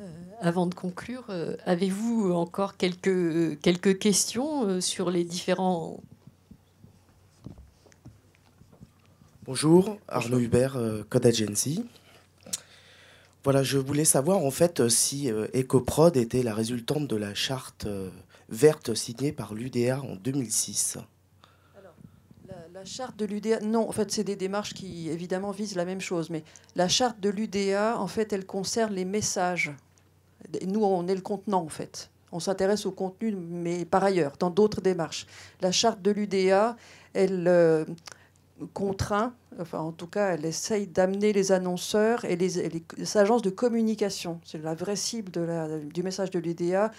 Euh, avant de conclure, euh, avez-vous encore quelques, quelques questions euh, sur les différents... Bonjour, Arnaud Hubert, Code Agency. Voilà, je voulais savoir en fait si EcoProd était la résultante de la charte verte signée par l'UDA en 2006. La charte de l'UDA, non, en fait, c'est des démarches qui évidemment visent la même chose, mais la charte de l'UDA, en fait, elle concerne les messages nous, on est le contenant, en fait. On s'intéresse au contenu, mais par ailleurs, dans d'autres démarches. La charte de l'UDA, elle euh, contraint, enfin en tout cas, elle essaye d'amener les annonceurs et les, agences de communication, c'est la vraie cible du message de l'UDA,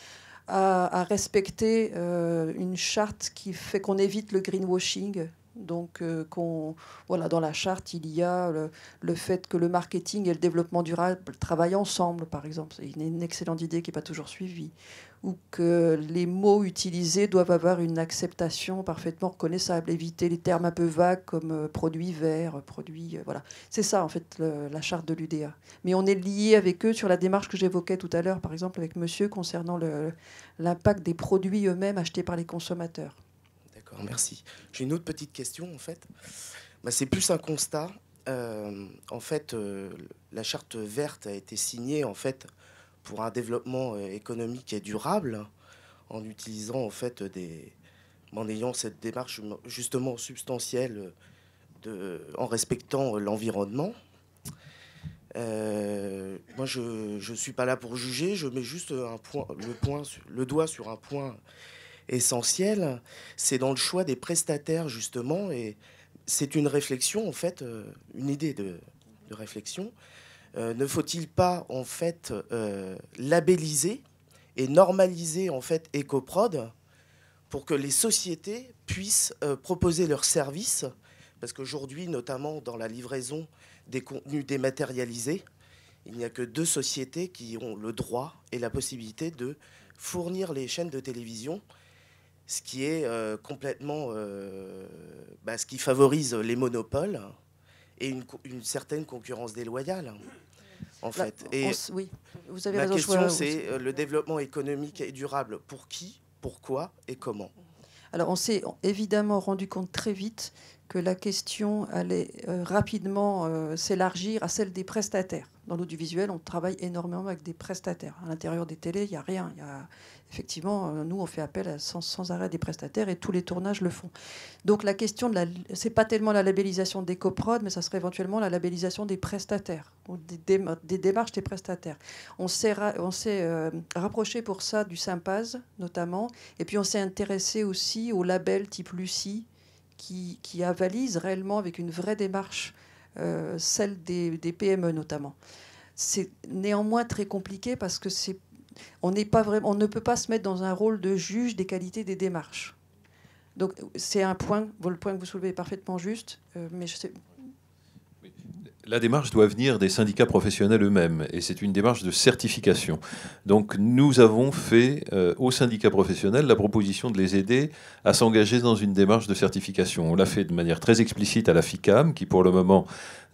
à, respecter euh, une charte qui fait qu'on évite le greenwashing, donc, euh, dans la charte, il y a le, fait que le marketing et le développement durable travaillent ensemble, par exemple. C'est une, excellente idée qui n'est pas toujours suivie. Ou que les mots utilisés doivent avoir une acceptation parfaitement reconnaissable. Éviter les termes un peu vagues comme euh, produit vert, produit. Euh, voilà. C'est ça, en fait, la charte de l'UDA. Mais on est lié avec eux sur la démarche que j'évoquais tout à l'heure, par exemple, avec monsieur, concernant l'impact des produits eux-mêmes achetés par les consommateurs merci. J'ai une autre petite question, en fait. Bah, c'est plus un constat. Euh, en fait, euh, la charte verte a été signée, en fait, pour un développement euh, économique et durable, en utilisant, en fait, des... en ayant cette démarche, justement, substantielle, de... en respectant l'environnement. moi, je ne suis pas là pour juger, je mets juste un point, le doigt sur un point essentiel, c'est dans le choix des prestataires justement, et c'est une réflexion en fait, euh, une idée de, réflexion. Euh, ne faut-il pas en fait euh, labelliser et normaliser en fait EcoProd pour que les sociétés puissent proposer leurs services Parce qu'aujourd'hui, notamment dans la livraison des contenus dématérialisés, il n'y a que deux sociétés qui ont le droit et la possibilité de fournir les chaînes de télévision ce qui est euh, complètement, euh, bah, ce qui favorise les monopoles et une, certaine concurrence déloyale, hein, en bah, fait. Et oui, vous avez la raison. question, c'est euh, le développement économique et durable. Pour qui, pourquoi et comment Alors, on s'est évidemment rendu compte très vite que la question allait rapidement s'élargir à celle des prestataires dans l'audiovisuel, on travaille énormément avec des prestataires. À l'intérieur des télés, il n'y a rien. Y a, effectivement, euh, nous, on fait appel sans, arrêt des prestataires et tous les tournages le font. Donc la question de la. C'est pas tellement la labellisation des coprodes, mais ça serait éventuellement la labellisation des prestataires, ou des, démarches des prestataires. On s'est, euh, rapproché pour ça du Sympaz, notamment, et puis on s'est intéressé aussi au label type Lucie, qui, qui avalise réellement avec une vraie démarche euh, celle des, PME notamment. C'est néanmoins très compliqué parce que c'est, on, n'est pas vraiment, on ne peut pas se mettre dans un rôle de juge des qualités des démarches. Donc c'est un point, le point que vous soulevez est parfaitement juste, euh, mais je sais, la démarche doit venir des syndicats professionnels eux-mêmes et c'est une démarche de certification. Donc nous avons fait euh, aux syndicats professionnels la proposition de les aider à s'engager dans une démarche de certification. On l'a fait de manière très explicite à la FICAM qui pour le moment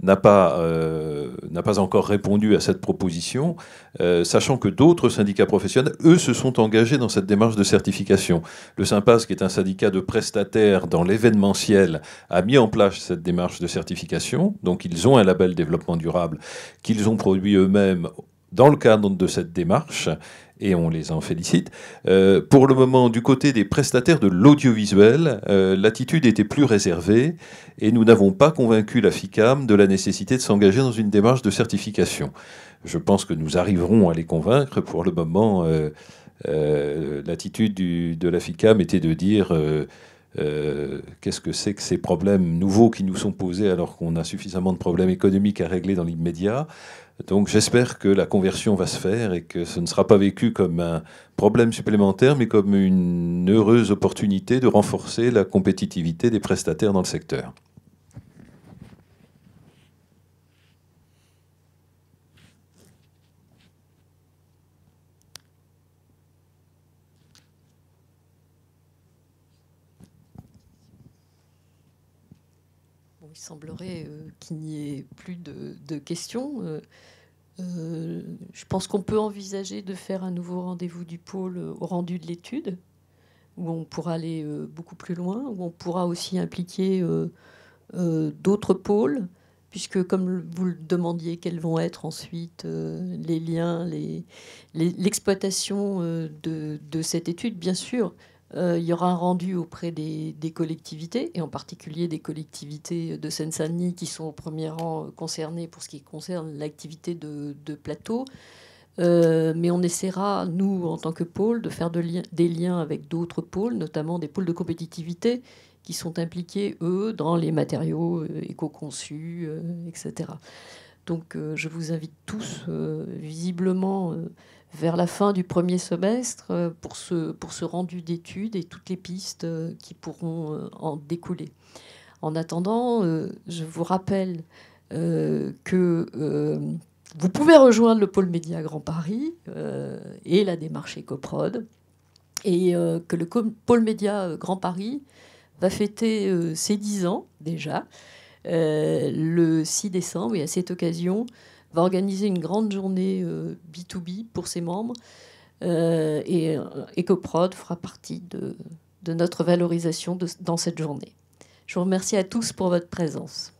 n'a pas, euh, pas encore répondu à cette proposition, euh, sachant que d'autres syndicats professionnels, eux, se sont engagés dans cette démarche de certification. Le SYMPAS, qui est un syndicat de prestataires dans l'événementiel, a mis en place cette démarche de certification. Donc ils ont un développement durable, qu'ils ont produit eux-mêmes dans le cadre de cette démarche, et on les en félicite. Euh, pour le moment, du côté des prestataires de l'audiovisuel, euh, l'attitude était plus réservée, et nous n'avons pas convaincu la FICAM de la nécessité de s'engager dans une démarche de certification. Je pense que nous arriverons à les convaincre. Pour le moment, euh, l'attitude de la FICAM était de dire euh, qu'est-ce que c'est que ces problèmes nouveaux qui nous sont posés alors qu'on a suffisamment de problèmes économiques à régler dans l'immédiat. Donc j'espère que la conversion va se faire et que ce ne sera pas vécu comme un problème supplémentaire, mais comme une heureuse opportunité de renforcer la compétitivité des prestataires dans le secteur. il semblerait euh, qu'il n'y ait plus de, questions. Euh, euh, je pense qu'on peut envisager de faire un nouveau rendez-vous du pôle au rendu de l'étude, où on pourra aller beaucoup plus loin, où on pourra aussi impliquer d'autres pôles, puisque comme vous le demandiez, quels vont être ensuite les liens, l'exploitation de, cette étude, bien sûr euh, il y aura un rendu auprès des, collectivités, et en particulier des collectivités de Seine-Saint-Denis qui sont au premier rang concernées pour ce qui concerne l'activité de, plateau. Euh, mais on essaiera, nous, en tant que pôle, de faire des liens avec d'autres pôles, notamment des pôles de compétitivité qui sont impliqués, eux, dans les matériaux euh, éco-conçus, etc. Donc euh, je vous invite tous, euh, visiblement, euh, vers la fin du premier semestre pour ce, pour rendu d'études et toutes les pistes qui pourront en découler. En attendant, je vous rappelle que vous pouvez rejoindre le pôle média Grand Paris et la démarche Ecoprod et que le pôle média Grand Paris va fêter ses 10 ans déjà. Euh, le 6 décembre, et à cette occasion, va organiser une grande journée B2B euh, pour ses membres. Euh, et EcoProd fera partie de, notre valorisation dans cette journée. Je vous remercie à tous pour votre présence.